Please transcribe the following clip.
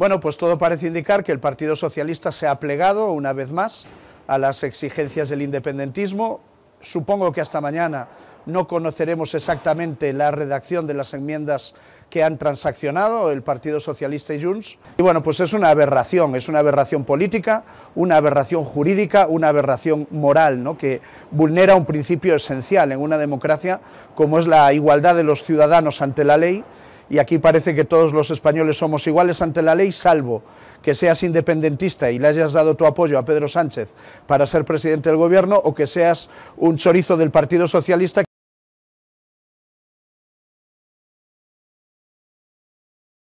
Bueno, pues todo parece indicar que el Partido Socialista se ha plegado, una vez más, a las exigencias del independentismo. Supongo que hasta mañana no conoceremos exactamente la redacción de las enmiendas que han transaccionado el Partido Socialista y Junts. Y bueno, pues es una aberración, es una aberración política, una aberración jurídica, una aberración moral, ¿no? que vulnera un principio esencial en una democracia como es la igualdad de los ciudadanos ante la ley y aquí parece que todos los españoles somos iguales ante la ley, salvo que seas independentista y le hayas dado tu apoyo a Pedro Sánchez para ser presidente del gobierno o que seas un chorizo del Partido Socialista.